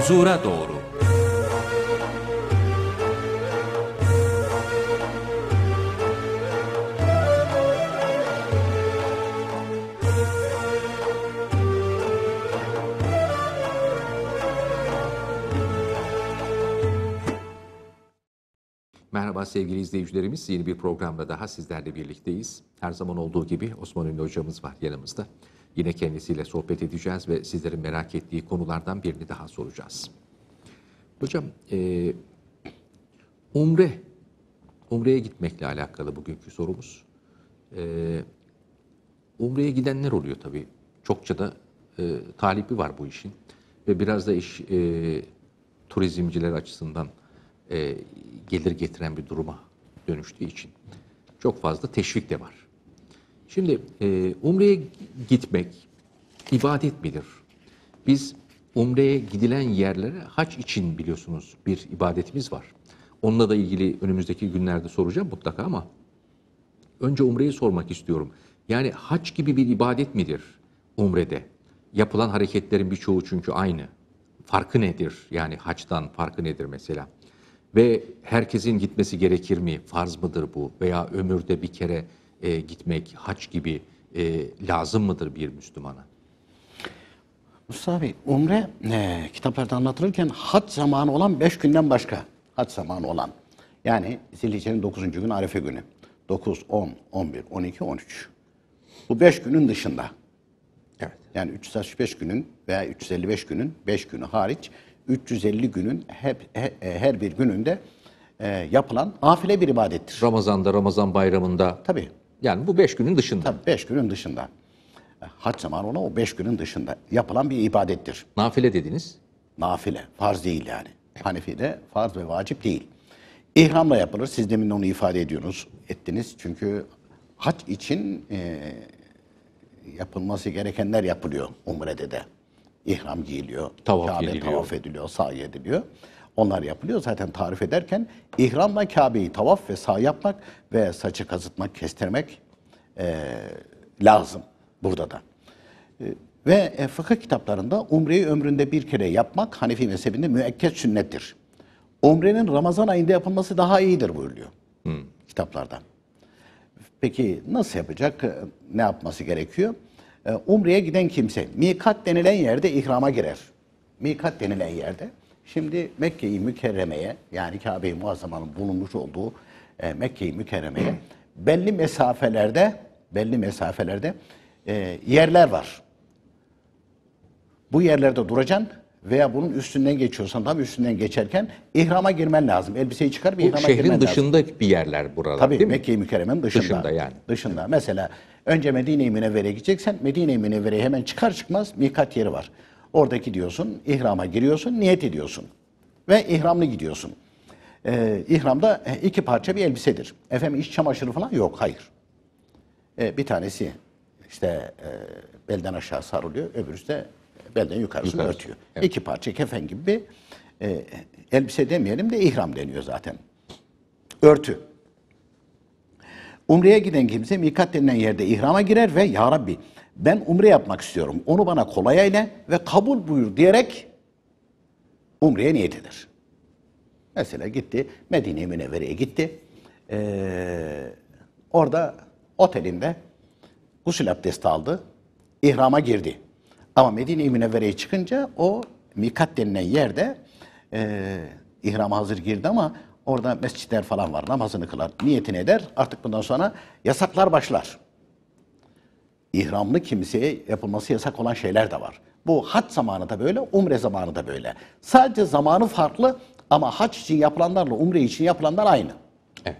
huzura doğru. Merhaba sevgili izleyicilerimiz. Yeni bir programda daha sizlerle birlikteyiz. Her zaman olduğu gibi Osman Ünlü hocamız var yanımızda. Yine kendisiyle sohbet edeceğiz ve sizlerin merak ettiği konulardan birini daha soracağız. Hocam, e, umre, umreye gitmekle alakalı bugünkü sorumuz. E, umreye gidenler oluyor tabii. Çokça da e, talibi var bu işin. Ve biraz da iş e, turizmciler açısından e, gelir getiren bir duruma dönüştüğü için çok fazla teşvik de var. Şimdi e, Umre'ye gitmek ibadet midir? Biz Umre'ye gidilen yerlere haç için biliyorsunuz bir ibadetimiz var. Onunla da ilgili önümüzdeki günlerde soracağım mutlaka ama önce Umre'yi sormak istiyorum. Yani haç gibi bir ibadet midir Umre'de? Yapılan hareketlerin birçoğu çünkü aynı. Farkı nedir? Yani haçtan farkı nedir mesela? Ve herkesin gitmesi gerekir mi? Farz mıdır bu? Veya ömürde bir kere e, gitmek, haç gibi e, lazım mıdır bir Müslümana? Mustafa Bey, umre e, kitaplarda anlatılırken hac zamanı olan beş günden başka. Hac zamanı olan. Yani Zilhicce'nin dokuzuncu günü Arefe günü. dokuz, on, on bir, on iki, on üç. Bu beş günün dışında. Evet. Yani 365 günün veya 355 günün beş günü hariç 350 günün hep he, e, her bir gününde e, yapılan afile bir ibadettir. Ramazan'da, Ramazan bayramında. Tabii. Yani bu beş günün dışında. Tabii beş günün dışında. Hac zamanı ona o beş günün dışında yapılan bir ibadettir. Nafile dediniz. Nafile, farz değil yani. Evet. Hanefi'de farz ve vacip değil. İhramla yapılır. Siz demin onu ifade ediyorsunuz, ettiniz. Çünkü hac için e, yapılması gerekenler yapılıyor Umre'de de. İhram giyiliyor, tavaf, Kabe, ediliyor. tavaf ediliyor, sahi ediliyor. Onlar yapılıyor zaten tarif ederken ihramla Kabe'yi tavaf ve sağ yapmak ve saçı kazıtmak, kestirmek e, lazım burada da. E, ve e, fıkıh kitaplarında umreyi ömründe bir kere yapmak Hanefi mezhebinde müekket sünnettir. Umrenin Ramazan ayında yapılması daha iyidir buyuruyor hmm. kitaplarda. Peki nasıl yapacak? E, ne yapması gerekiyor? E, umre'ye giden kimse mikat denilen yerde ihrama girer. Mikat denilen yerde Şimdi Mekke-i Mükerreme'ye yani Kabe-i Muazzama'nın bulunmuş olduğu e, Mekke-i Mükerreme'ye belli mesafelerde belli mesafelerde e, yerler var. Bu yerlerde duracaksın veya bunun üstünden geçiyorsan tam üstünden geçerken ihrama girmen lazım. Elbiseyi çıkar bir ihrama girmen lazım. Şehrin dışında bir yerler burada. Tabii, değil mi? Mekke-i Mükerreme'nin dışında. Dışında yani. Dışında. Mesela önce Medine-i Münevvere'ye gideceksen Medine-i Münevvere'ye hemen çıkar çıkmaz mikat yeri var. Oradaki diyorsun, ihrama giriyorsun, niyet ediyorsun. Ve ihramlı gidiyorsun. Ee, ihramda e, iki parça bir elbisedir. Efendim iç çamaşırı falan yok, hayır. Ee, bir tanesi işte e, belden aşağı sarılıyor, öbürüsü de belden yukarısını Yukarısı. örtüyor. Evet. İki parça kefen gibi bir e, elbise demeyelim de ihram deniyor zaten. Örtü. Umre'ye giden kimse mikat denilen yerde ihrama girer ve Ya Rabbi ben umre yapmak istiyorum. Onu bana kolay eyle ve kabul buyur diyerek umreye niyet eder. Mesela gitti Medine-i Münevvere'ye gitti. Ee, orada otelinde gusül abdesti aldı. İhrama girdi. Ama Medine-i Münevvere'ye çıkınca o mikat denilen yerde e, ihrama hazır girdi ama orada mescitler falan var. Namazını kılar, niyetini eder. Artık bundan sonra yasaklar başlar ihramlı kimseye yapılması yasak olan şeyler de var. Bu hac zamanı da böyle, umre zamanı da böyle. Sadece zamanı farklı ama hac için yapılanlarla umre için yapılanlar aynı. Evet.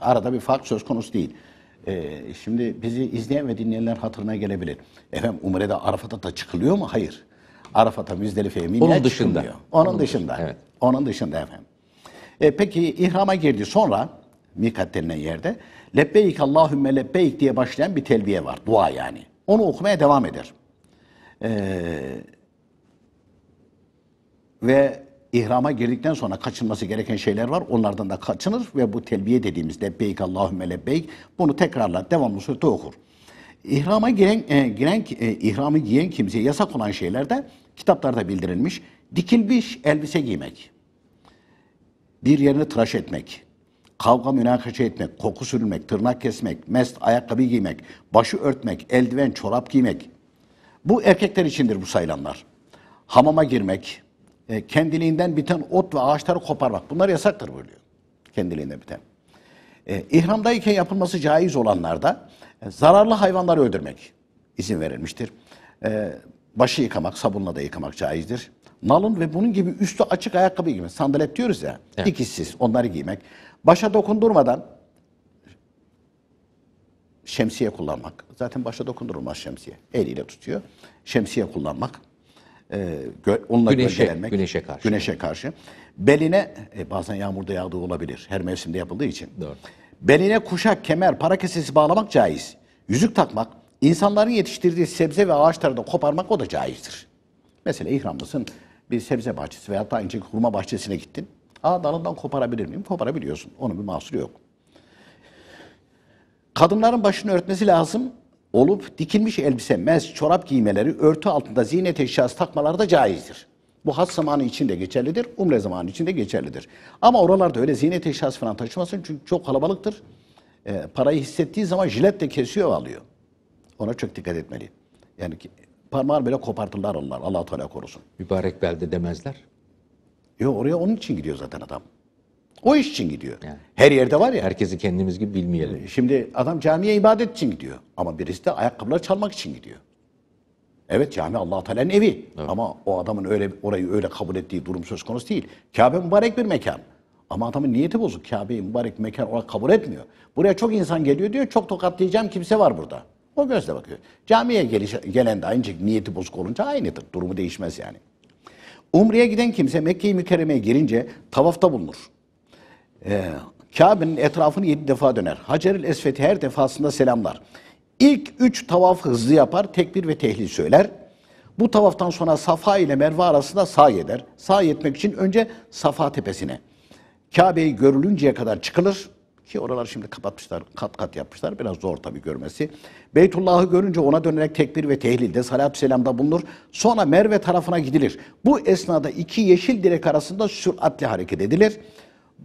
Arada bir fark söz konusu değil. Ee, şimdi bizi izleyen ve dinleyenler hatırına gelebilir. Efendim Umre'de Arafat'a da çıkılıyor mu? Hayır. Arafat'a Müzdelife'ye minnet Onun dışında. Çıkılmıyor. Onun, Onun dışında. dışında. Evet. Onun dışında efendim. E, peki ihrama girdi sonra mikat denilen yerde lebbeyk Allahümme lebbeyk diye başlayan bir telviye var. Dua yani. Onu okumaya devam eder. Ee, ve ihrama girdikten sonra kaçınması gereken şeyler var. Onlardan da kaçınır ve bu telbiye dediğimiz lebbeyk Allahümme lebbeyk bunu tekrarlar devamlı surette okur. İhrama giren, e, giren e, ihramı giyen kimseye yasak olan şeyler de kitaplarda bildirilmiş. Dikilmiş elbise giymek, bir yerini tıraş etmek, kavga münakaşa etmek, koku sürülmek, tırnak kesmek, mest ayakkabı giymek, başı örtmek, eldiven, çorap giymek. Bu erkekler içindir bu sayılanlar. Hamama girmek, e, kendiliğinden biten ot ve ağaçları koparmak. Bunlar yasaktır buyuruyor. Kendiliğinden biten. E, ihramdayken yapılması caiz olanlarda e, zararlı hayvanları öldürmek izin verilmiştir. E, başı yıkamak, sabunla da yıkamak caizdir nalın ve bunun gibi üstü açık ayakkabı giymek. Sandalet diyoruz ya. Evet. Dikişsiz onları giymek. Başa dokundurmadan şemsiye kullanmak. Zaten başa dokundurulmaz şemsiye. Eliyle tutuyor. Şemsiye kullanmak. Ee, onunla güneşe, gölgelenmek. Güneşe karşı. Güneşe karşı. Beline, e, bazen yağmurda yağdığı olabilir. Her mevsimde yapıldığı için. Doğru. Beline kuşak, kemer, para kesesi bağlamak caiz. Yüzük takmak, insanların yetiştirdiği sebze ve ağaçları da koparmak o da caizdir. Mesela ihramlısın bir sebze bahçesi veya da ince hurma bahçesine gittin. Aa dalından koparabilir miyim? Koparabiliyorsun. Onun bir mahsuru yok. Kadınların başını örtmesi lazım olup dikilmiş elbise, mez, çorap giymeleri, örtü altında ziynet eşyası takmaları da caizdir. Bu has zamanı için de geçerlidir, umre zamanı için de geçerlidir. Ama oralarda öyle ziynet eşyası falan taşımasın çünkü çok kalabalıktır. E, parayı hissettiği zaman jiletle kesiyor alıyor. Ona çok dikkat etmeli. Yani Parmağını bile kopartırlar onlar. Allah Teala korusun. Mübarek belde demezler. Yok oraya onun için gidiyor zaten adam. O iş için gidiyor. Yani. Her yerde var ya. Herkesi kendimiz gibi bilmeyelim. Ee, şimdi adam camiye ibadet için gidiyor. Ama birisi de ayakkabıları çalmak için gidiyor. Evet cami allah Teala'nın evi. Evet. Ama o adamın öyle orayı öyle kabul ettiği durum söz konusu değil. Kabe mübarek bir mekan. Ama adamın niyeti bozuk. Kabe'yi mübarek mekan olarak kabul etmiyor. Buraya çok insan geliyor diyor. Çok tokatlayacağım kimse var burada. O gözle bakıyor. Camiye geliş, gelen de aynı şekilde niyeti bozuk olunca aynıdır. Durumu değişmez yani. Umre'ye giden kimse Mekke-i Mükerreme'ye girince tavafta bulunur. Ee, Kabe'nin etrafını yedi defa döner. Hacer-ül Esved'i her defasında selamlar. İlk üç tavaf hızlı yapar, tekbir ve tehlil söyler. Bu tavaftan sonra Safa ile Merve arasında sa'i eder. Sa'i etmek için önce Safa tepesine. Kabe'yi görülünceye kadar çıkılır. Ki oraları şimdi kapatmışlar, kat kat yapmışlar. Biraz zor tabii görmesi. Beytullah'ı görünce ona dönerek tekbir ve tehlilde, salatü selamda bulunur. Sonra Merve tarafına gidilir. Bu esnada iki yeşil direk arasında süratli hareket edilir.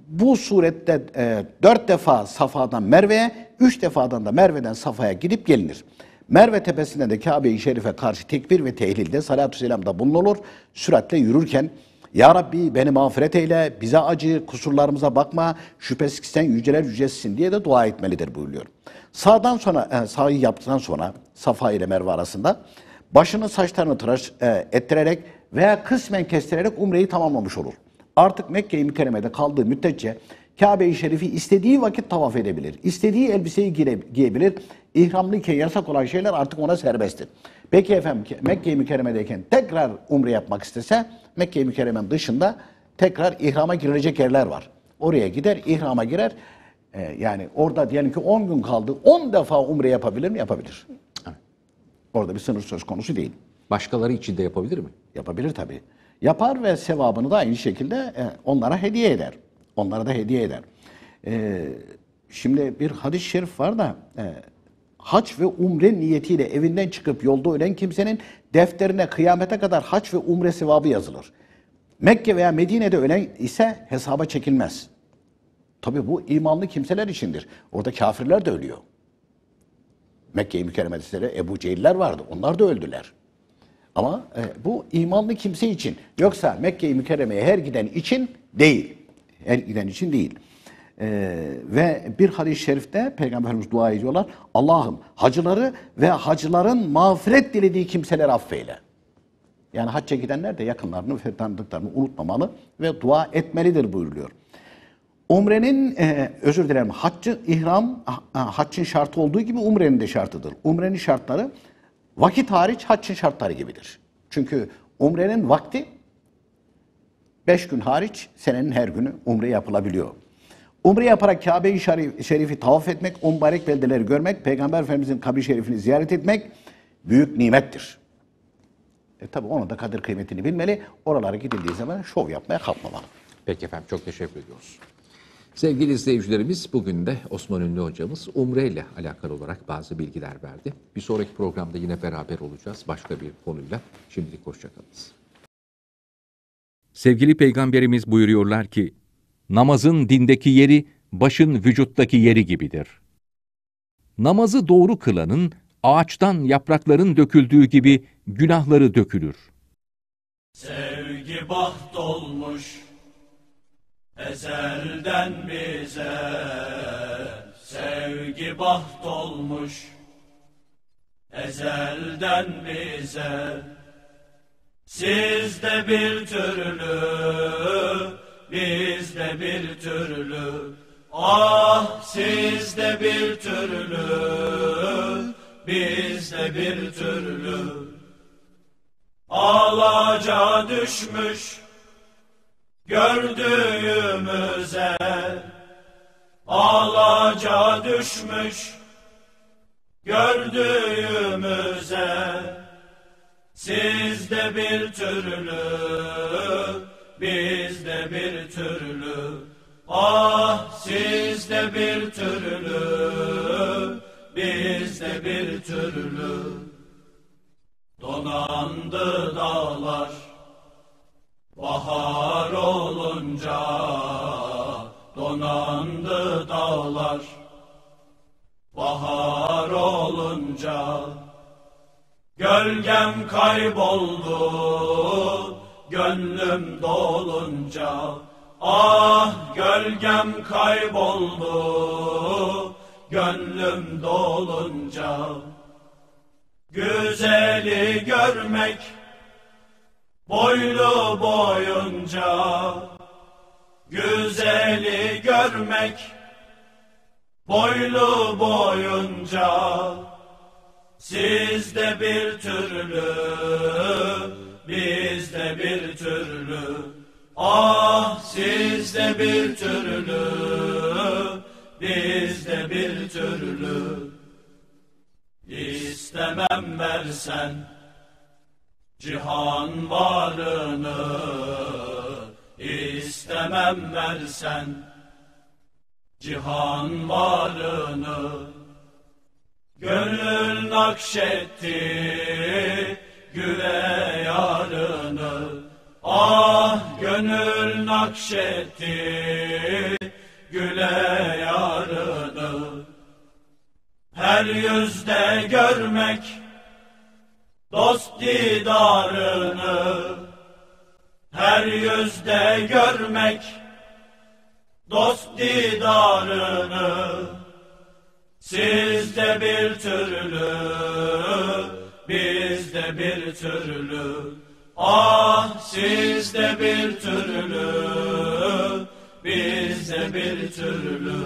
Bu surette e, dört defa Safa'dan Merve'ye, üç defadan da Merve'den Safa'ya gidip gelinir. Merve tepesinden de Kabe-i Şerif'e karşı tekbir ve tehlilde, salatü selamda bulunulur. Süratle yürürken ya Rabbi beni mağfiret eyle, bize acı, kusurlarımıza bakma, şüphesiz ki sen yüceler yücesisin diye de dua etmelidir buyuruyor. Sağdan sonra, e, sağı yaptıktan sonra Safa ile Merve arasında başını saçlarını tıraş e, ettirerek veya kısmen kestirerek umreyi tamamlamış olur. Artık Mekke-i Mükerreme'de kaldığı müddetçe Kabe-i Şerif'i istediği vakit tavaf edebilir. İstediği elbiseyi giyebilir. İhramlıyken yasak olan şeyler artık ona serbesttir. Peki efendim Mekke-i Mükerreme'deyken tekrar umre yapmak istese Mekke-i Mükerreme'nin dışında tekrar ihrama girilecek yerler var. Oraya gider, ihrama girer. Ee, yani orada diyelim ki 10 gün kaldı. 10 defa umre yapabilir mi? Yapabilir. Orada bir sınır söz konusu değil. Başkaları için de yapabilir mi? Yapabilir tabii. Yapar ve sevabını da aynı şekilde e, onlara hediye eder. Onlara da hediye eder. E, şimdi bir hadis-i şerif var da e, hac ve umre niyetiyle evinden çıkıp yolda ölen kimsenin defterine kıyamete kadar hac ve umre sevabı yazılır. Mekke veya Medine'de ölen ise hesaba çekilmez. Tabi bu imanlı kimseler içindir. Orada kafirler de ölüyor. Mekke-i Mükerreme'de Ebu Cehiller vardı. Onlar da öldüler. Ama e, bu imanlı kimse için. Yoksa Mekke-i Mükerreme'ye her giden için değil el giden için değil. Ee, ve bir hadis-i şerifte Peygamberimiz dua ediyorlar. Allah'ım hacıları ve hacıların mağfiret dilediği kimseler affeyle. Yani hacca gidenler de yakınlarını ve tanıdıklarını unutmamalı ve dua etmelidir buyuruluyor. Umrenin, e, özür dilerim, haccı, ihram, ah, ah, haccın şartı olduğu gibi umrenin de şartıdır. Umrenin şartları vakit hariç haccın şartları gibidir. Çünkü umrenin vakti Beş gün hariç senenin her günü umre yapılabiliyor. Umre yaparak Kabe-i Şerif'i tavaf etmek, on beldeleri görmek, Peygamber Efendimizin kabri şerifini ziyaret etmek büyük nimettir. E tabi onun da kadir kıymetini bilmeli. Oralara gidildiği zaman şov yapmaya kalkmamalı. Peki efendim çok teşekkür ediyoruz. Sevgili izleyicilerimiz bugün de Osman Ünlü hocamız Umre ile alakalı olarak bazı bilgiler verdi. Bir sonraki programda yine beraber olacağız başka bir konuyla. Şimdilik hoşçakalınız. Sevgili Peygamberimiz buyuruyorlar ki, namazın dindeki yeri, başın vücuttaki yeri gibidir. Namazı doğru kılanın, ağaçtan yaprakların döküldüğü gibi günahları dökülür. Sevgi baht olmuş, ezelden bize, sevgi baht olmuş, ezelden bize. Siz de bir türlü, biz de bir türlü, ah siz de bir türlü, biz de bir türlü. Alaca düşmüş gördüğümüze, alaca düşmüş gördüğümüze. Siz de bir türlü, biz de bir türlü. Ah siz de bir türlü, biz de bir türlü. Donandı dağlar, bahar olunca donandı dağlar. Bahar olunca Gölgem kayboldu gönlüm dolunca Ah gölgem kayboldu gönlüm dolunca Güzeli görmek boylu boyunca Güzeli görmek boylu boyunca siz de bir türlü, biz de bir türlü. Ah siz de bir türlü, biz de bir türlü. İstemem versen cihan varını, İstemem versen cihan varını. Gönül nakşetti güle yarını Ah gönül nakşetti güle yarını Her yüzde görmek dost didarını Her yüzde görmek dost didarını siz de bir türlü, biz de bir türlü. Ah de bir türlü, biz de bir türlü.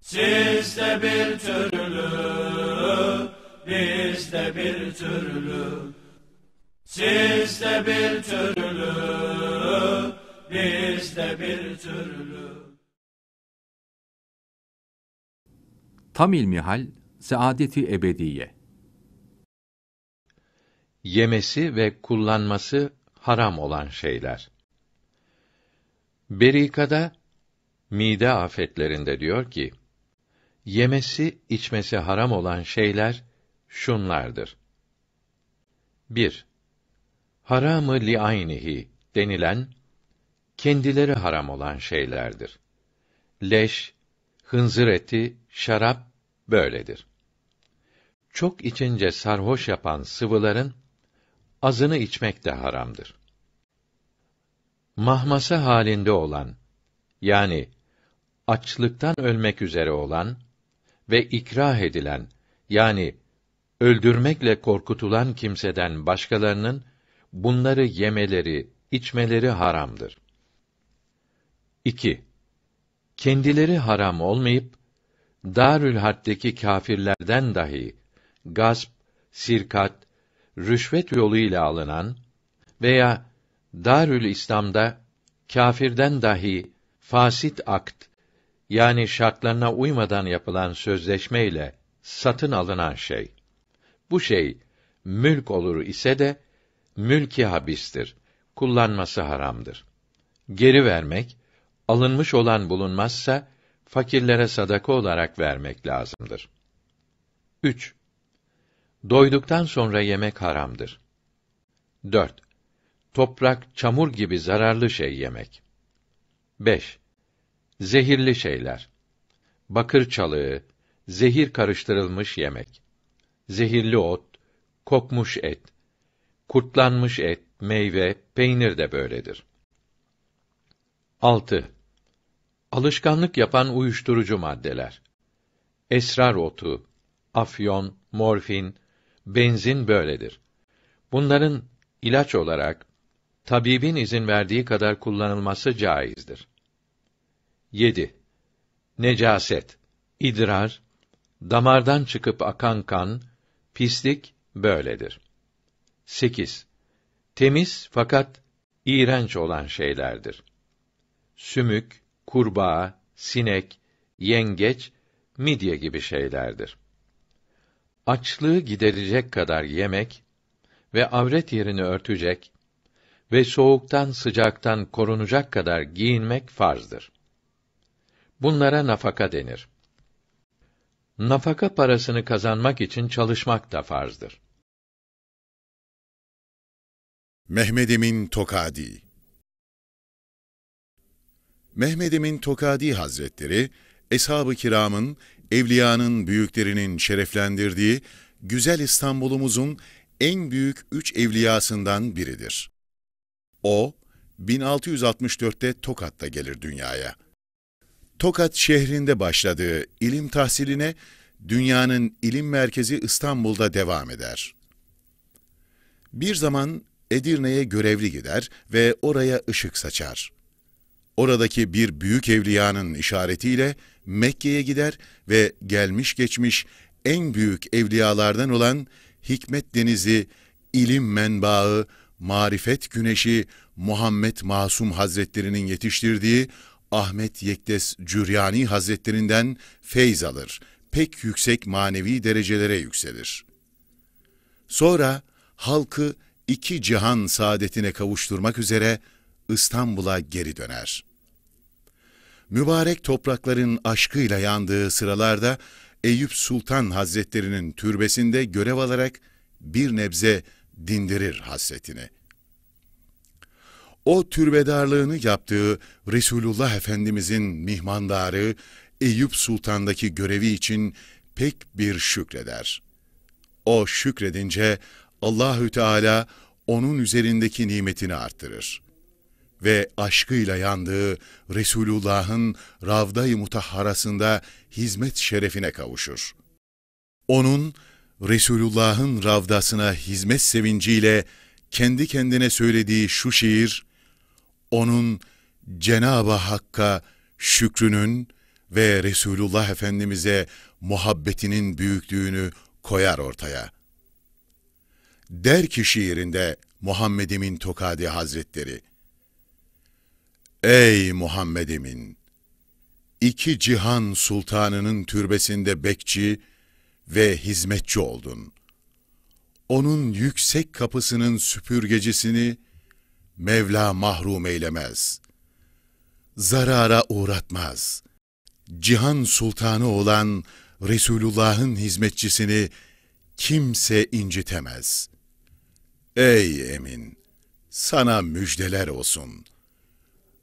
Siz de bir türlü, biz de bir türlü. Siz de bir türlü, biz de bir türlü. Tam ilmihal saadeti ebediye. Yemesi ve kullanması haram olan şeyler. Berikada mide afetlerinde diyor ki: Yemesi, içmesi haram olan şeyler şunlardır. 1. Haramı li aynihi denilen kendileri haram olan şeylerdir. Leş, hınzır eti, şarap böyledir. Çok içince sarhoş yapan sıvıların azını içmek de haramdır. Mahmasa halinde olan yani açlıktan ölmek üzere olan ve ikrah edilen yani öldürmekle korkutulan kimseden başkalarının bunları yemeleri, içmeleri haramdır. 2. Kendileri haram olmayıp Darül Harp'teki kâfirlerden dahi gasp, sirkat, rüşvet yoluyla alınan veya Darül İslam'da kâfirden dahi fasit akt yani şartlarına uymadan yapılan sözleşmeyle satın alınan şey. Bu şey mülk olur ise de mülki habistir. Kullanması haramdır. Geri vermek alınmış olan bulunmazsa fakirlere sadaka olarak vermek lazımdır. 3. Doyduktan sonra yemek haramdır. 4. Toprak, çamur gibi zararlı şey yemek. 5. Zehirli şeyler. Bakır çalığı, zehir karıştırılmış yemek. Zehirli ot, kokmuş et, kurtlanmış et, meyve, peynir de böyledir. 6. Alışkanlık yapan uyuşturucu maddeler: esrar otu, afyon, morfin, benzin böyledir. Bunların ilaç olarak tabibin izin verdiği kadar kullanılması caizdir. 7. Necaset, idrar, damardan çıkıp akan kan, pislik böyledir. 8. Temiz fakat iğrenç olan şeylerdir. Sümük, kurbağa, sinek, yengeç, midye gibi şeylerdir. Açlığı giderecek kadar yemek ve avret yerini örtecek ve soğuktan sıcaktan korunacak kadar giyinmek farzdır. Bunlara nafaka denir. Nafaka parasını kazanmak için çalışmak da farzdır. Mehmed Tokadi Mehmed Emin Tokadi Hazretleri, Eshab-ı Kiram'ın, Evliya'nın büyüklerinin şereflendirdiği güzel İstanbul'umuzun en büyük üç evliyasından biridir. O, 1664'te Tokat'ta gelir dünyaya. Tokat şehrinde başladığı ilim tahsiline dünyanın ilim merkezi İstanbul'da devam eder. Bir zaman Edirne'ye görevli gider ve oraya ışık saçar oradaki bir büyük evliyanın işaretiyle Mekke'ye gider ve gelmiş geçmiş en büyük evliyalardan olan hikmet denizi, ilim menbaı, marifet güneşi Muhammed Masum Hazretlerinin yetiştirdiği Ahmet Yektes Cüryani Hazretlerinden feyz alır, pek yüksek manevi derecelere yükselir. Sonra halkı iki cihan saadetine kavuşturmak üzere İstanbul'a geri döner. Mübarek toprakların aşkıyla yandığı sıralarda Eyüp Sultan Hazretlerinin türbesinde görev alarak bir nebze dindirir hasretini. O türbedarlığını yaptığı Resulullah Efendimizin mihmandarı Eyüp Sultan'daki görevi için pek bir şükreder. O şükredince Allahü Teala onun üzerindeki nimetini arttırır ve aşkıyla yandığı Resulullah'ın Ravda-i Mutahharasında hizmet şerefine kavuşur. Onun, Resulullah'ın ravdasına hizmet sevinciyle kendi kendine söylediği şu şiir, onun Cenab-ı Hakk'a şükrünün ve Resulullah Efendimiz'e muhabbetinin büyüklüğünü koyar ortaya. Der ki şiirinde Muhammed Emin Tokadi Hazretleri, Ey Muhammed'imin! İki cihan sultanının türbesinde bekçi ve hizmetçi oldun. Onun yüksek kapısının süpürgecisini Mevla mahrum eylemez. Zarara uğratmaz. Cihan sultanı olan Resulullah'ın hizmetçisini kimse incitemez. Ey emin! Sana müjdeler olsun.''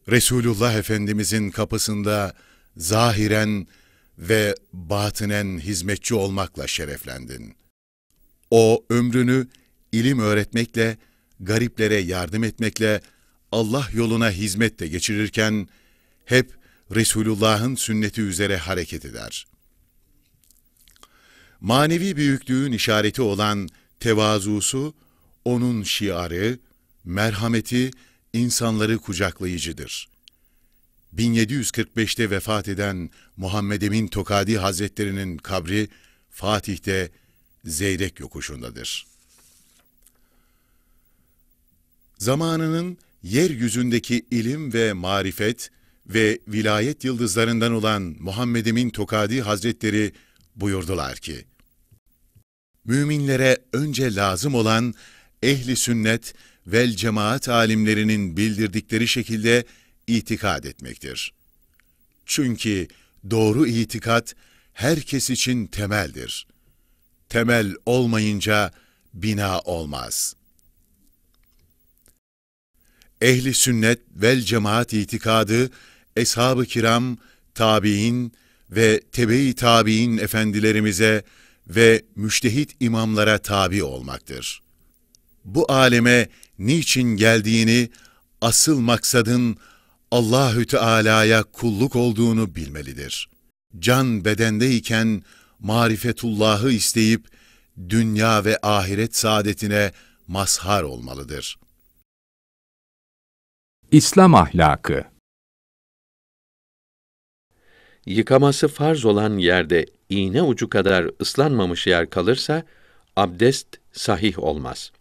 Resulullah Efendimizin kapısında zahiren ve batinen hizmetçi olmakla şereflendin. O ömrünü ilim öğretmekle, gariplere yardım etmekle, Allah yoluna hizmetle geçirirken hep Resulullah'ın sünneti üzere hareket eder. Manevi büyüklüğün işareti olan tevazusu, onun şiarı, merhameti insanları kucaklayıcıdır. 1745'te vefat eden Muhammed Emin Tokadi Hazretleri'nin kabri Fatih'te Zeyrek yokuşundadır. Zamanının yeryüzündeki ilim ve marifet ve vilayet yıldızlarından olan Muhammed Emin Tokadi Hazretleri buyurdular ki, Müminlere önce lazım olan ehli sünnet vel cemaat alimlerinin bildirdikleri şekilde itikad etmektir. Çünkü doğru itikat herkes için temeldir. Temel olmayınca bina olmaz. Ehli sünnet vel cemaat itikadı eshab-ı kiram, tabiin ve tebe-i tabiin efendilerimize ve müştehit imamlara tabi olmaktır bu aleme niçin geldiğini, asıl maksadın Allahü Teala'ya kulluk olduğunu bilmelidir. Can bedendeyken marifetullahı isteyip dünya ve ahiret saadetine mazhar olmalıdır. İslam ahlakı Yıkaması farz olan yerde iğne ucu kadar ıslanmamış yer kalırsa abdest sahih olmaz.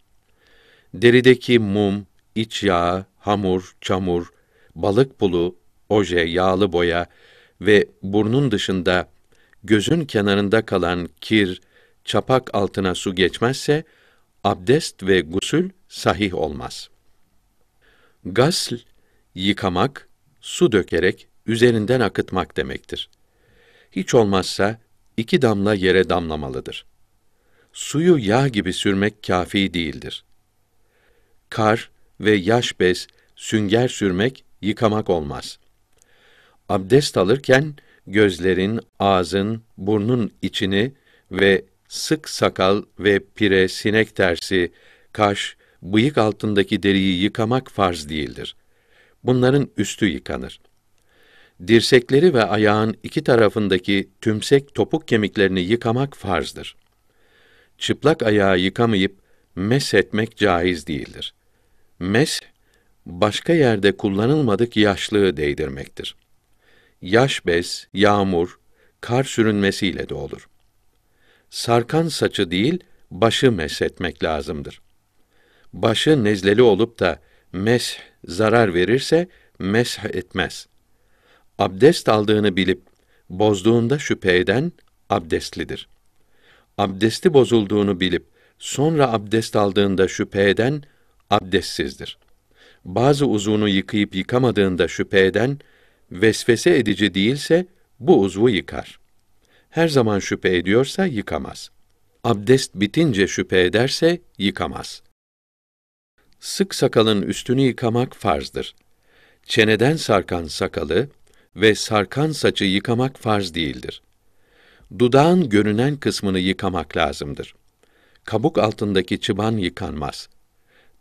Derideki mum, iç yağı, hamur, çamur, balık pulu, oje, yağlı boya ve burnun dışında gözün kenarında kalan kir, çapak altına su geçmezse abdest ve gusül sahih olmaz. Gasl yıkamak, su dökerek üzerinden akıtmak demektir. Hiç olmazsa iki damla yere damlamalıdır. Suyu yağ gibi sürmek kafi değildir kar ve yaş bez, sünger sürmek, yıkamak olmaz. Abdest alırken gözlerin, ağzın, burnun içini ve sık sakal ve pire, sinek tersi, kaş, bıyık altındaki deriyi yıkamak farz değildir. Bunların üstü yıkanır. Dirsekleri ve ayağın iki tarafındaki tümsek topuk kemiklerini yıkamak farzdır. Çıplak ayağı yıkamayıp Mes etmek caiz değildir. Mes başka yerde kullanılmadık yaşlığı değdirmektir. Yaş bez, yağmur, kar sürünmesiyle de olur. Sarkan saçı değil, başı mes etmek lazımdır. Başı nezleli olup da mes zarar verirse mes etmez. Abdest aldığını bilip bozduğunda şüphe eden abdestlidir. Abdesti bozulduğunu bilip sonra abdest aldığında şüphe eden, abdestsizdir. Bazı uzunu yıkayıp yıkamadığında şüphe eden, vesvese edici değilse, bu uzvu yıkar. Her zaman şüphe ediyorsa yıkamaz. Abdest bitince şüphe ederse yıkamaz. Sık sakalın üstünü yıkamak farzdır. Çeneden sarkan sakalı ve sarkan saçı yıkamak farz değildir. Dudağın görünen kısmını yıkamak lazımdır kabuk altındaki çıban yıkanmaz.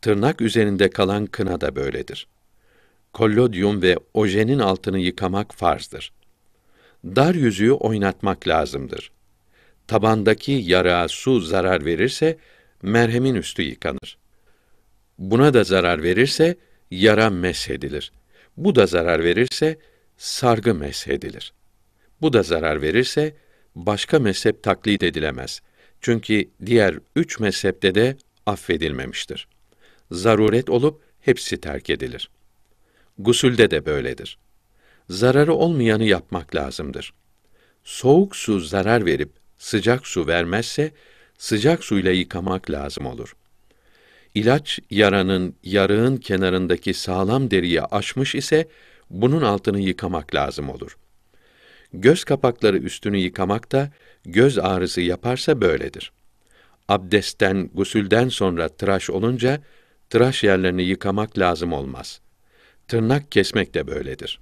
Tırnak üzerinde kalan kına da böyledir. Kollodyum ve ojenin altını yıkamak farzdır. Dar yüzüğü oynatmak lazımdır. Tabandaki yara su zarar verirse merhemin üstü yıkanır. Buna da zarar verirse yara meshedilir. Bu da zarar verirse sargı meshedilir. Bu da zarar verirse başka mezhep taklit edilemez.'' Çünkü diğer üç mezhepte de affedilmemiştir. Zaruret olup hepsi terk edilir. Gusülde de böyledir. Zararı olmayanı yapmak lazımdır. Soğuk su zarar verip sıcak su vermezse sıcak suyla yıkamak lazım olur. İlaç yaranın yarığın kenarındaki sağlam deriyi aşmış ise bunun altını yıkamak lazım olur. Göz kapakları üstünü yıkamak da göz ağrısı yaparsa böyledir. Abdestten, gusülden sonra tıraş olunca tıraş yerlerini yıkamak lazım olmaz. Tırnak kesmek de böyledir.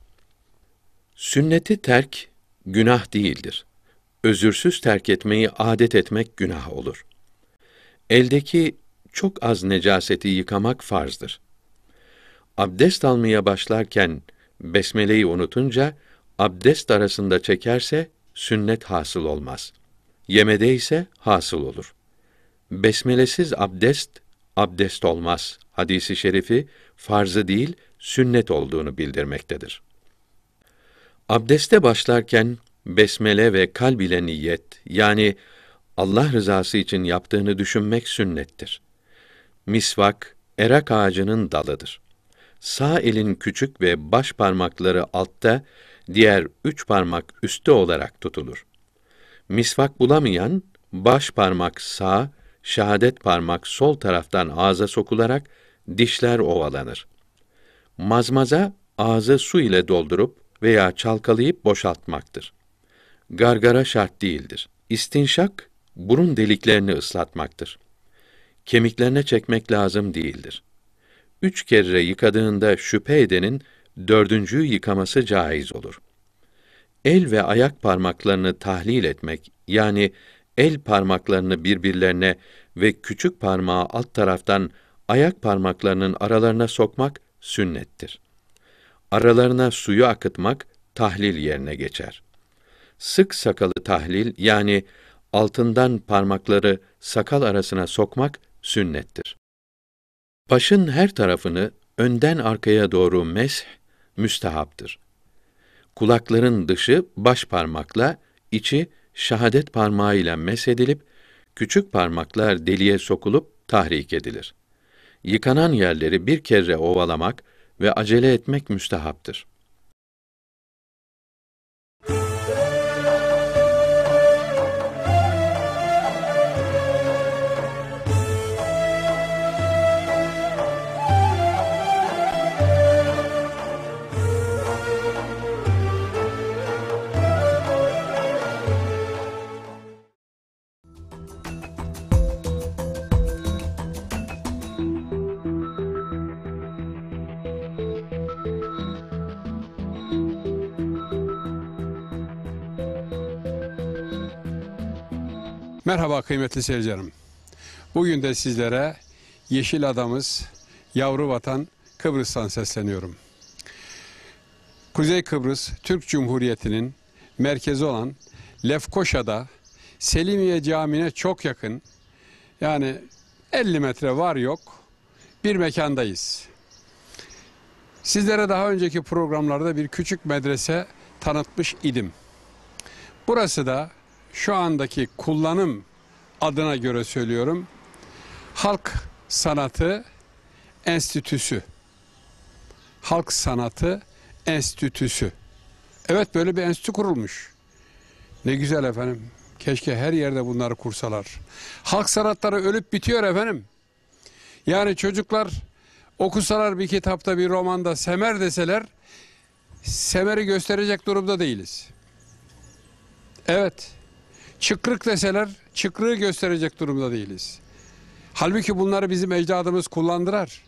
Sünneti terk günah değildir. Özürsüz terk etmeyi adet etmek günah olur. Eldeki çok az necaseti yıkamak farzdır. Abdest almaya başlarken besmeleyi unutunca abdest arasında çekerse sünnet hasıl olmaz. Yemede ise hasıl olur. Besmelesiz abdest abdest olmaz hadisi şerifi farzı değil sünnet olduğunu bildirmektedir. Abdeste başlarken besmele ve kalb ile niyet yani Allah rızası için yaptığını düşünmek sünnettir. Misvak erak ağacının dalıdır. Sağ elin küçük ve baş parmakları altta diğer üç parmak üstte olarak tutulur. Misvak bulamayan, baş parmak sağ, şahadet parmak sol taraftan ağza sokularak dişler ovalanır. Mazmaza ağzı su ile doldurup veya çalkalayıp boşaltmaktır. Gargara şart değildir. İstinşak burun deliklerini ıslatmaktır. Kemiklerine çekmek lazım değildir. Üç kere yıkadığında şüphe edenin dördüncü yıkaması caiz olur. El ve ayak parmaklarını tahlil etmek, yani el parmaklarını birbirlerine ve küçük parmağı alt taraftan ayak parmaklarının aralarına sokmak sünnettir. Aralarına suyu akıtmak tahlil yerine geçer. Sık sakalı tahlil yani altından parmakları sakal arasına sokmak sünnettir. Başın her tarafını önden arkaya doğru mesh müstehaptır. Kulakların dışı baş parmakla, içi şahadet parmağı ile mesedilip, küçük parmaklar deliğe sokulup tahrik edilir. Yıkanan yerleri bir kere ovalamak ve acele etmek müstehaptır. Merhaba kıymetli seyircilerim. Bugün de sizlere yeşil adamız, yavru vatan Kıbrıs'tan sesleniyorum. Kuzey Kıbrıs Türk Cumhuriyeti'nin merkezi olan Lefkoşa'da Selimiye Camii'ne çok yakın yani 50 metre var yok bir mekandayız. Sizlere daha önceki programlarda bir küçük medrese tanıtmış idim. Burası da şu andaki kullanım adına göre söylüyorum. Halk Sanatı Enstitüsü. Halk Sanatı Enstitüsü. Evet böyle bir enstitü kurulmuş. Ne güzel efendim. Keşke her yerde bunları kursalar. Halk sanatları ölüp bitiyor efendim. Yani çocuklar okusalar bir kitapta bir romanda semer deseler semeri gösterecek durumda değiliz. Evet. Çıkrık deseler çıkrığı gösterecek durumda değiliz. Halbuki bunları bizim ecdadımız kullandırar.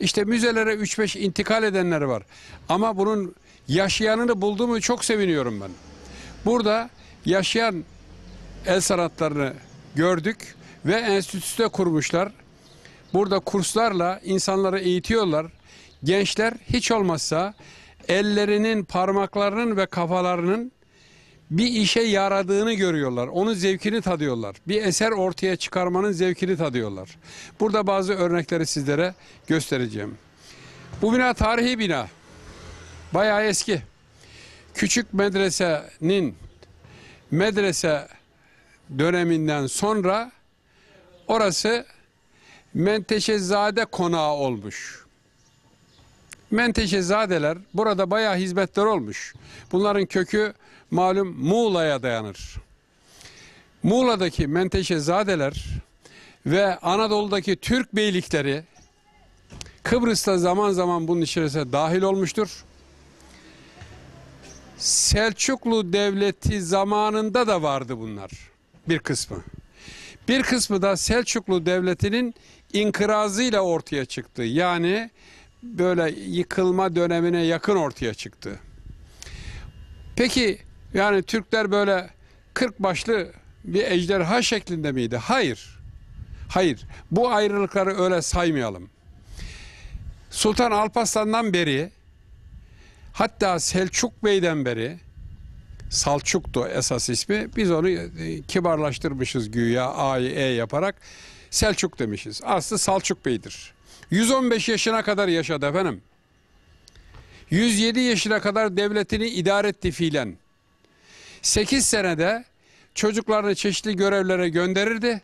İşte müzelere 3-5 intikal edenler var. Ama bunun yaşayanını bulduğumu çok seviniyorum ben. Burada yaşayan el sanatlarını gördük ve enstitüste kurmuşlar. Burada kurslarla insanları eğitiyorlar. Gençler hiç olmazsa ellerinin, parmaklarının ve kafalarının bir işe yaradığını görüyorlar. Onun zevkini tadıyorlar. Bir eser ortaya çıkarmanın zevkini tadıyorlar. Burada bazı örnekleri sizlere göstereceğim. Bu bina tarihi bina. Bayağı eski. Küçük medresenin medrese döneminden sonra orası Menteşezade konağı olmuş. Menteşezadeler burada bayağı hizmetler olmuş. Bunların kökü malum Muğla'ya dayanır. Muğla'daki menteşezadeler ve Anadolu'daki Türk beylikleri Kıbrıs'ta zaman zaman bunun içerisine dahil olmuştur. Selçuklu Devleti zamanında da vardı bunlar bir kısmı. Bir kısmı da Selçuklu Devleti'nin inkırazıyla ortaya çıktı. Yani böyle yıkılma dönemine yakın ortaya çıktı. Peki yani Türkler böyle 40 başlı bir ejderha şeklinde miydi? Hayır. Hayır. Bu ayrılıkları öyle saymayalım. Sultan Alparslan'dan beri hatta Selçuk Bey'den beri Salçuk'tu esas ismi. Biz onu e, kibarlaştırmışız güya A'yı E yaparak. Selçuk demişiz. Aslı Salçuk Bey'dir. 115 yaşına kadar yaşadı efendim. 107 yaşına kadar devletini idare etti fiilen. 8 senede çocuklarını çeşitli görevlere gönderirdi.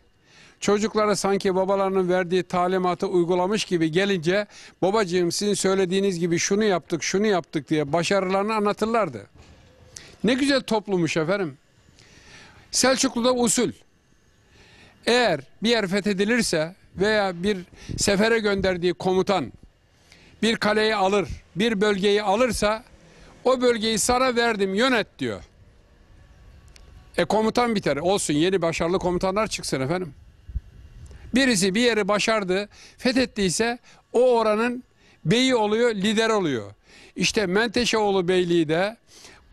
Çocuklara sanki babalarının verdiği talimatı uygulamış gibi gelince babacığım sizin söylediğiniz gibi şunu yaptık şunu yaptık diye başarılarını anlatırlardı. Ne güzel toplumuş efendim. Selçuklu'da usul. Eğer bir yer fethedilirse veya bir sefere gönderdiği komutan bir kaleyi alır, bir bölgeyi alırsa o bölgeyi sana verdim yönet diyor. E komutan biter. Olsun yeni başarılı komutanlar çıksın efendim. Birisi bir yeri başardı, fethettiyse o oranın beyi oluyor, lider oluyor. İşte Menteşeoğlu Beyliği de,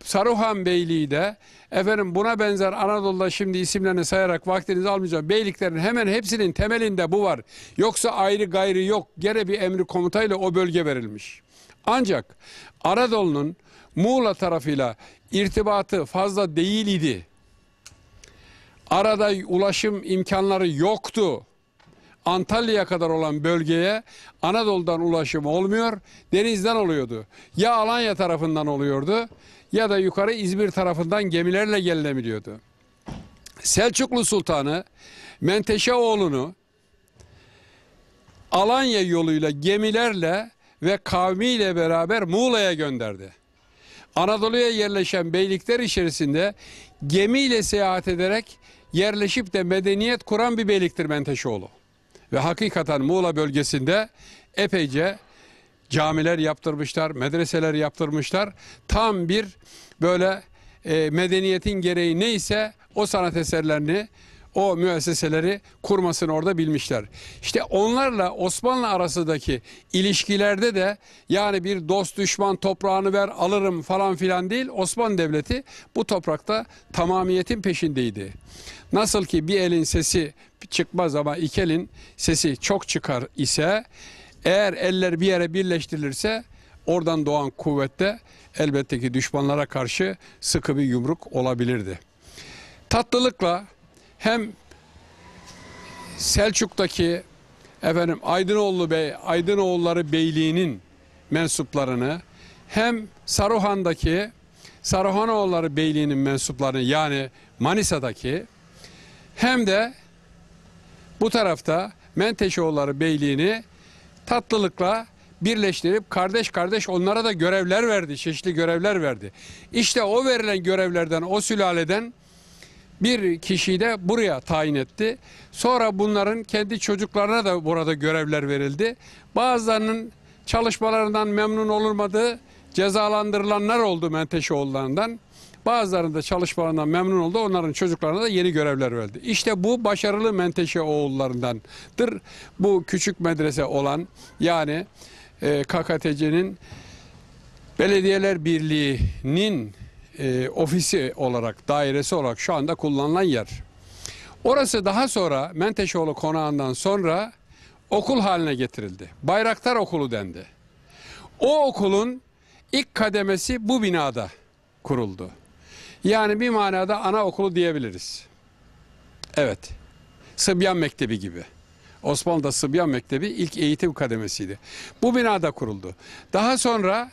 Saruhan Beyliği de, efendim buna benzer Anadolu'da şimdi isimlerini sayarak vaktinizi almayacağım. Beyliklerin hemen hepsinin temelinde bu var. Yoksa ayrı gayrı yok. Gene bir emri komutayla o bölge verilmiş. Ancak Anadolu'nun Muğla tarafıyla irtibatı fazla değil idi. Arada ulaşım imkanları yoktu. Antalya'ya kadar olan bölgeye Anadolu'dan ulaşım olmuyor, denizden oluyordu. Ya Alanya tarafından oluyordu ya da yukarı İzmir tarafından gemilerle gelinebiliyordu. Selçuklu Sultanı Menteşeoğlu'nu Alanya yoluyla gemilerle ve kavmiyle beraber Muğla'ya gönderdi. Anadolu'ya yerleşen beylikler içerisinde gemiyle seyahat ederek yerleşip de medeniyet kuran bir beyliktir Menteşoğlu Ve hakikaten Muğla bölgesinde epeyce camiler yaptırmışlar, medreseler yaptırmışlar. Tam bir böyle e, medeniyetin gereği neyse o sanat eserlerini o müesseseleri kurmasını orada bilmişler. İşte onlarla Osmanlı arasındaki ilişkilerde de yani bir dost düşman toprağını ver alırım falan filan değil Osmanlı Devleti bu toprakta tamamiyetin peşindeydi. Nasıl ki bir elin sesi çıkmaz ama iki elin sesi çok çıkar ise eğer eller bir yere birleştirilirse oradan doğan kuvvette elbette ki düşmanlara karşı sıkı bir yumruk olabilirdi. Tatlılıkla hem Selçuk'taki efendim Aydınoğlu Bey, Aydınoğulları Beyliği'nin mensuplarını hem Saruhan'daki Saruhanoğulları Beyliği'nin mensuplarını yani Manisa'daki hem de bu tarafta Menteşoğulları Beyliği'ni tatlılıkla birleştirip kardeş kardeş onlara da görevler verdi, çeşitli görevler verdi. İşte o verilen görevlerden, o sülaleden bir kişiyi de buraya tayin etti. Sonra bunların kendi çocuklarına da burada görevler verildi. Bazılarının çalışmalarından memnun olunmadığı cezalandırılanlar oldu Menteşeoğullarından. Bazılarının da çalışmalarından memnun oldu. Onların çocuklarına da yeni görevler verildi. İşte bu başarılı menteşe oğullarındandır Bu küçük medrese olan yani e, KKTC'nin Belediyeler Birliği'nin e, ofisi olarak, dairesi olarak şu anda kullanılan yer. Orası daha sonra Menteşoğlu konağından sonra okul haline getirildi. Bayraktar Okulu dendi. O okulun ilk kademesi bu binada kuruldu. Yani bir manada anaokulu diyebiliriz. Evet. Sıbyan Mektebi gibi. Osmanlı'da Sıbyan Mektebi ilk eğitim kademesiydi. Bu binada kuruldu. Daha sonra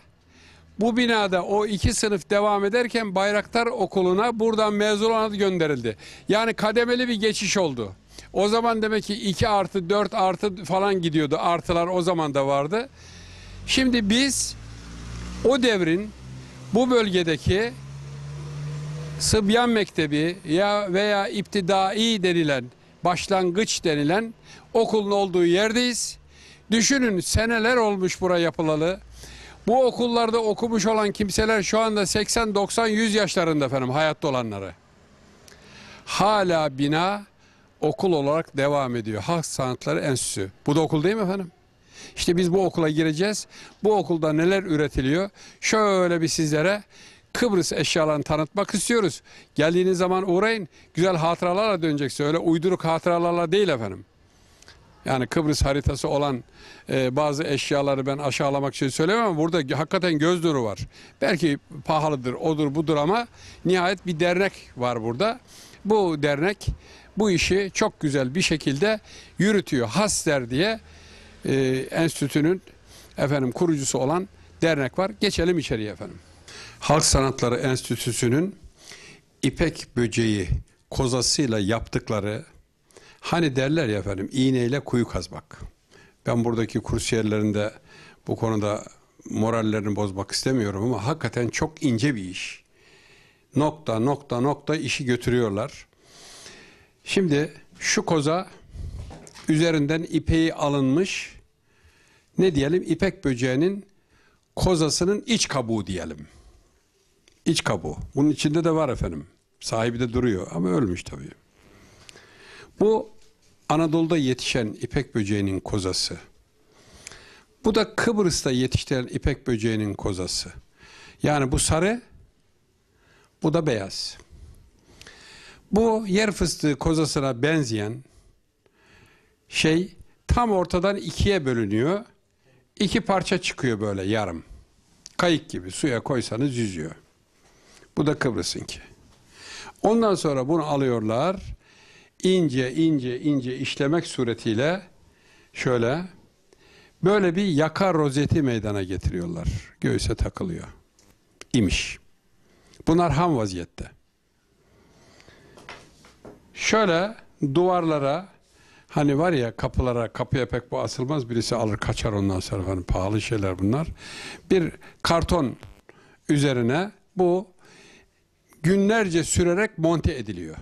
bu binada o iki sınıf devam ederken Bayraktar Okulu'na buradan mezun olan gönderildi. Yani kademeli bir geçiş oldu. O zaman demek ki 2 artı 4 artı falan gidiyordu. Artılar o zaman da vardı. Şimdi biz o devrin bu bölgedeki Sıbyan Mektebi ya veya iptidai denilen, başlangıç denilen okulun olduğu yerdeyiz. Düşünün seneler olmuş buraya yapılalı. Bu okullarda okumuş olan kimseler şu anda 80, 90, 100 yaşlarında efendim hayatta olanları. Hala bina okul olarak devam ediyor. Halk Sanatları Enstitüsü. Bu da okul değil mi efendim? İşte biz bu okula gireceğiz. Bu okulda neler üretiliyor? Şöyle bir sizlere Kıbrıs eşyalarını tanıtmak istiyoruz. Geldiğiniz zaman uğrayın. Güzel hatıralarla döneceksiniz. Öyle uyduruk hatıralarla değil efendim. Yani Kıbrıs haritası olan e, bazı eşyaları ben aşağılamak için söylemem ama burada hakikaten göz nuru var. Belki pahalıdır, odur budur ama nihayet bir dernek var burada. Bu dernek bu işi çok güzel bir şekilde yürütüyor. Hasler diye e, enstitünün efendim kurucusu olan dernek var. Geçelim içeriye efendim. Halk Sanatları Enstitüsü'nün İpek Böceği kozasıyla yaptıkları Hani derler ya efendim iğneyle kuyu kazmak. Ben buradaki kursiyerlerinde bu konuda morallerini bozmak istemiyorum ama hakikaten çok ince bir iş. Nokta nokta nokta işi götürüyorlar. Şimdi şu koza üzerinden ipeği alınmış ne diyelim ipek böceğinin kozasının iç kabuğu diyelim. İç kabuğu. Bunun içinde de var efendim. Sahibi de duruyor ama ölmüş tabii. Bu Anadolu'da yetişen ipek böceğinin kozası. Bu da Kıbrıs'ta yetiştiren ipek böceğinin kozası. Yani bu sarı, bu da beyaz. Bu yer fıstığı kozasına benzeyen şey tam ortadan ikiye bölünüyor. İki parça çıkıyor böyle yarım. Kayık gibi suya koysanız yüzüyor. Bu da Kıbrıs'ınki. Ondan sonra bunu alıyorlar ince ince ince işlemek suretiyle şöyle böyle bir yaka rozeti meydana getiriyorlar. Göğüse takılıyor. İmiş. Bunlar ham vaziyette. Şöyle duvarlara hani var ya kapılara kapıya pek bu asılmaz birisi alır kaçar ondan sonra hani pahalı şeyler bunlar. Bir karton üzerine bu günlerce sürerek monte ediliyor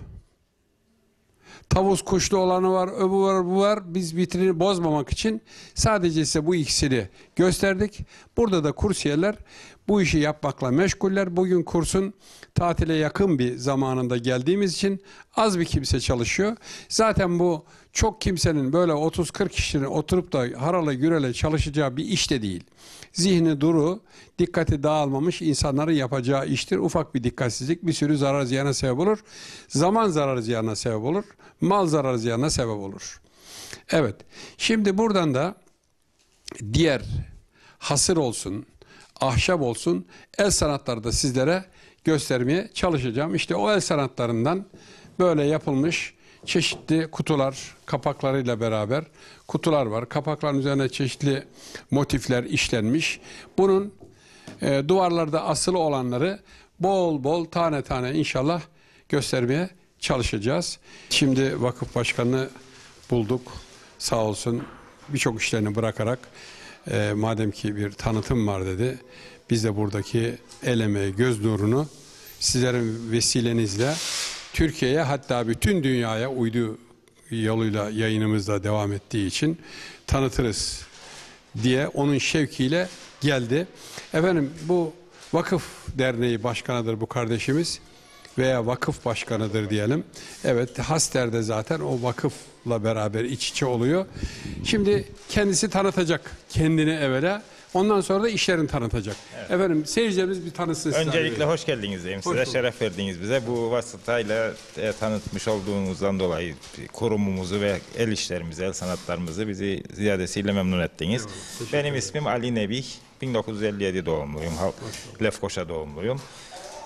tavus kuşlu olanı var, öbür var, bu var. Biz vitrini bozmamak için sadece size bu ikisini gösterdik. Burada da kursiyeler bu işi yapmakla meşguller. Bugün kursun tatile yakın bir zamanında geldiğimiz için az bir kimse çalışıyor. Zaten bu çok kimsenin böyle 30-40 kişinin oturup da harala gürele çalışacağı bir iş de değil. Zihni duru, dikkati dağılmamış insanların yapacağı iştir. Ufak bir dikkatsizlik bir sürü zarar ziyana sebep olur. Zaman zarar ziyana sebep olur. Mal zarar ziyana sebep olur. Evet, şimdi buradan da diğer hasır olsun, ahşap olsun el sanatları da sizlere göstermeye çalışacağım. İşte o el sanatlarından böyle yapılmış çeşitli kutular, kapaklarıyla beraber kutular var. Kapakların üzerine çeşitli motifler işlenmiş. Bunun e, duvarlarda asılı olanları bol bol tane tane inşallah göstermeye çalışacağız. Şimdi vakıf başkanını bulduk. Sağ olsun birçok işlerini bırakarak e, madem ki bir tanıtım var dedi. Biz de buradaki eleme göz nurunu sizlerin vesilenizle Türkiye'ye hatta bütün dünyaya uydu yoluyla yayınımızda devam ettiği için tanıtırız diye onun şevkiyle geldi. Efendim bu Vakıf Derneği Başkanı'dır bu kardeşimiz veya vakıf başkanıdır diyelim. Evet Haster'de zaten o vakıfla beraber iç içe oluyor. Şimdi kendisi tanıtacak kendini evvela. Ondan sonra da işlerini tanıtacak. Evet. Efendim seyircilerimiz bir tanısın. Öncelikle hoş geldiniz diyeyim size. Şeref verdiniz bize. Bu vasıtayla e, tanıtmış olduğunuzdan dolayı kurumumuzu ve el işlerimizi, el sanatlarımızı bizi ziyadesiyle memnun ettiniz. Evet, Benim ismim Ali Nebih. 1957 doğumluyum. Lefkoşa doğumluyum.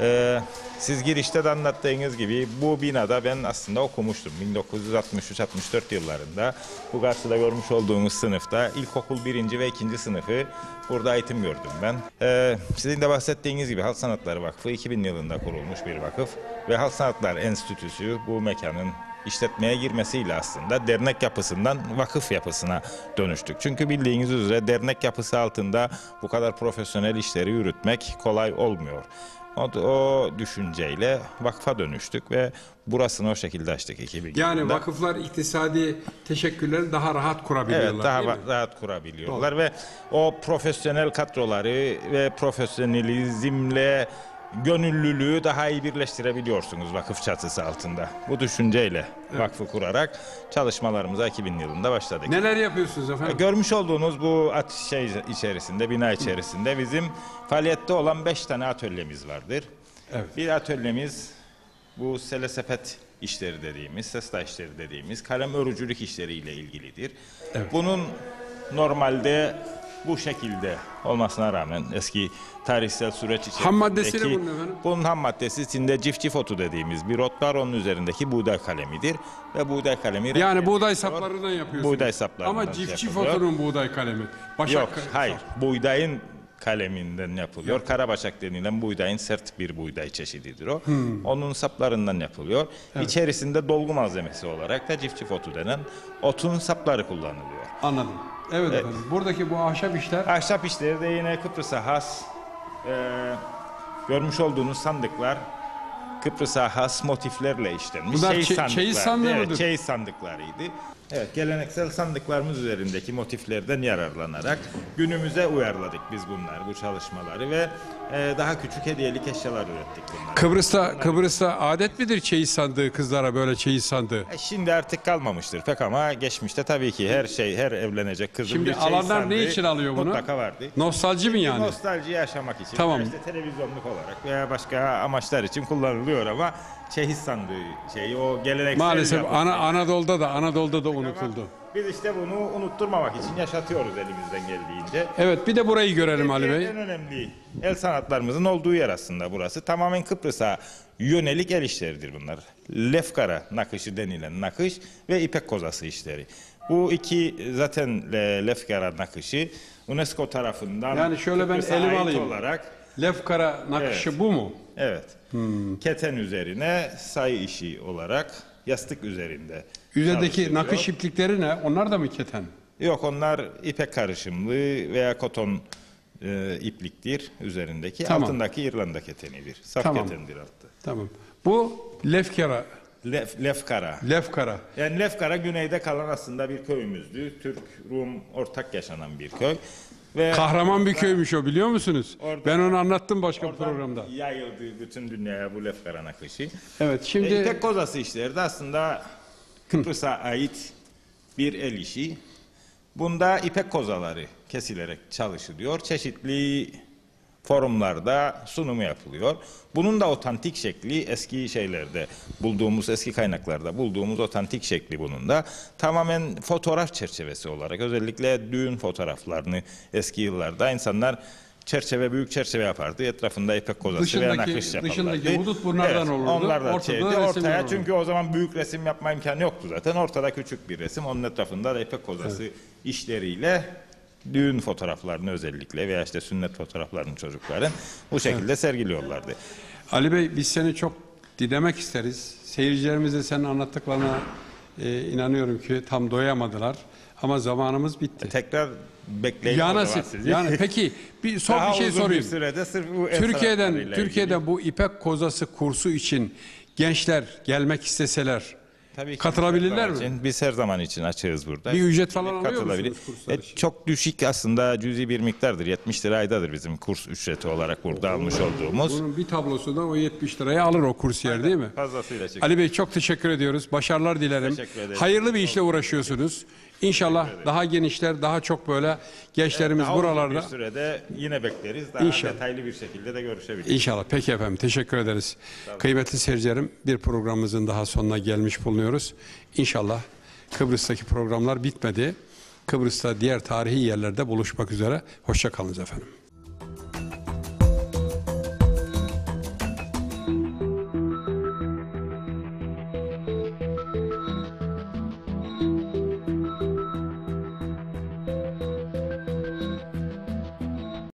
Ee, siz girişte de anlattığınız gibi bu binada ben aslında okumuştum. 1963-64 yıllarında bu karşıda görmüş olduğunuz sınıfta ilkokul birinci ve ikinci sınıfı burada eğitim gördüm ben. Ee, sizin de bahsettiğiniz gibi Halk Sanatları Vakfı 2000 yılında kurulmuş bir vakıf ve Halk Sanatlar Enstitüsü bu mekanın işletmeye girmesiyle aslında dernek yapısından vakıf yapısına dönüştük. Çünkü bildiğiniz üzere dernek yapısı altında bu kadar profesyonel işleri yürütmek kolay olmuyor. O, o düşünceyle vakfa dönüştük ve burasını o şekilde açtık 2000 Yani yılında. vakıflar iktisadi teşekkürleri daha rahat kurabiliyorlar. Evet daha va- rahat kurabiliyorlar Doğru. ve o profesyonel kadroları ve profesyonelizmle gönüllülüğü daha iyi birleştirebiliyorsunuz vakıf çatısı altında. Bu düşünceyle vakfı kurarak çalışmalarımıza 2000 yılında başladık. Neler yapıyorsunuz efendim? E, görmüş olduğunuz bu at şey içerisinde, bina içerisinde bizim faaliyette olan 5 tane atölyemiz vardır. Evet. Bir atölyemiz bu selesepet işleri dediğimiz, sesla işleri dediğimiz kalem örücülük işleriyle ilgilidir. Evet. Bunun normalde bu şekilde olmasına rağmen eski tarihsel süreç içerisindeki... Ham maddesi bunun efendim? Bunun ham maddesi içinde cif otu dediğimiz bir ot var. Onun üzerindeki buğday kalemidir. Ve buğday kalemi... Yani buğday saplarından yapıyorsunuz. Buğday saplarından Ama cif şey otunun buğday kalemi. Başak Yok, hayır. Buğdayın kaleminden yapılıyor. Yap. Karabaşak denilen buğdayın sert bir buğday çeşididir o. Hmm. Onun saplarından yapılıyor. Evet. İçerisinde dolgu malzemesi olarak da cifcif otu denen otun sapları kullanılıyor. Anladım. Evet, evet. efendim. Buradaki bu ahşap işler... Ahşap işleri de yine Kıbrıs'a has. Ee, görmüş olduğunuz sandıklar Kıbrıs'a has motiflerle işlenmiş. Bunlar çeyiz sandıklar, çeyiz sandığı evet, sandıklarıydı. Evet, geleneksel sandıklarımız üzerindeki motiflerden yararlanarak günümüze uyarladık biz bunlar, bu çalışmaları ve ee, daha küçük hediyelik eşyalar ürettik. Bunlar. Kıbrıs'ta Kıbrıs'ta adet midir çeyiz sandığı kızlara böyle çeyiz sandığı? E, şimdi artık kalmamıştır pek ama geçmişte tabii ki her şey, her evlenecek kızın Şimdi bir şey alanlar sandığı ne için alıyor bunu? Mutlaka vardı. Nostalji mi yani? Nostalji yaşamak için. Tamam. İşte televizyonluk olarak veya başka amaçlar için kullanılıyor ama çeyiz sandığı şeyi o geleneksel Maalesef Ana, Anadolu'da da Anadolu'da da unutuldu. Biz işte bunu unutturmamak için yaşatıyoruz elimizden geldiğince. Evet bir de burayı görelim Ali Bey. En önemli el sanatlarımızın olduğu yer aslında burası. Tamamen Kıbrıs'a yönelik el işleridir bunlar. Lefkara nakışı denilen nakış ve ipek kozası işleri. Bu iki zaten e, lefkara nakışı UNESCO tarafından Yani şöyle ben elim alayım. olarak Lefkara nakışı Evet. bu mu? evet. Hmm. Keten üzerine sayı işi olarak yastık üzerinde. Üzerdeki nakış iplikleri ne? Onlar da mı keten? Yok onlar ipek karışımlı veya koton e, ipliktir üzerindeki. Tamam. Altındaki İrlanda ketenidir. Saf tamam. ketendir altta. Tamam. Bu lefkara. Lef, lefkara. Lefkara. Yani Lefkara güneyde kalan aslında bir köyümüzdü. Türk, Rum ortak yaşanan bir köy. Ve Kahraman bir köymüş o biliyor musunuz? Orada, ben onu anlattım başka bir programda. Yayıldı bütün dünyaya bu laf karan akışı. Evet e, şimdi... E, tek kozası işlerdi aslında Kıbrıs'a ait bir el işi. Bunda ipek kozaları kesilerek çalışılıyor. Çeşitli forumlarda sunumu yapılıyor. Bunun da otantik şekli eski şeylerde bulduğumuz, eski kaynaklarda bulduğumuz otantik şekli bunun da tamamen fotoğraf çerçevesi olarak özellikle düğün fotoğraflarını eski yıllarda insanlar çerçeve büyük çerçeve yapardı. Etrafında ipek kozası dışındaki, veya nakış yaparlardı. Dışındaki hudut bunlardan evet, olurdu. Onlar da şeydi, ortaya olurdu. çünkü o zaman büyük resim yapma imkanı yoktu zaten. Ortada küçük bir resim. Onun etrafında da ipek kozası evet. işleriyle düğün fotoğraflarını özellikle veya işte sünnet fotoğraflarını çocukların bu şekilde evet. sergiliyorlardı. Ali Bey biz seni çok dilemek isteriz. Seyircilerimiz de senin anlattıklarına e, inanıyorum ki tam doyamadılar. Ama zamanımız bitti. E, tekrar bekleyin. Ya nasip. Yani peki bir son bir şey sorayım. Bir sürede sırf bu Türkiye'den Türkiye'de bu İpek Kozası kursu için gençler gelmek isteseler Tabii Katılabilirler mi? Için biz her zaman için açığız burada. Bir ücret falan alıyor Katılabilir. musunuz e, kurslar E, çok düşük aslında cüzi bir miktardır. 70 lira aydadır bizim kurs ücreti olarak burada almış olduğumuz. Bunun bir tablosu da o 70 liraya alır o kurs yer değil mi? Fazlasıyla çıkıyor. Ali Bey çok teşekkür ediyoruz. Başarılar dilerim. Teşekkür ederim. Hayırlı bir işle uğraşıyorsunuz. İnşallah daha genişler, daha çok böyle gençlerimiz Daha uzun buralarda. Bir sürede yine bekleriz. Daha İnşallah. detaylı bir şekilde de görüşebiliriz. İnşallah. Peki efendim. Teşekkür ederiz. Kıymetli seyircilerim bir programımızın daha sonuna gelmiş bulunuyoruz. İnşallah Kıbrıs'taki programlar bitmedi. Kıbrıs'ta diğer tarihi yerlerde buluşmak üzere. Hoşçakalınız efendim.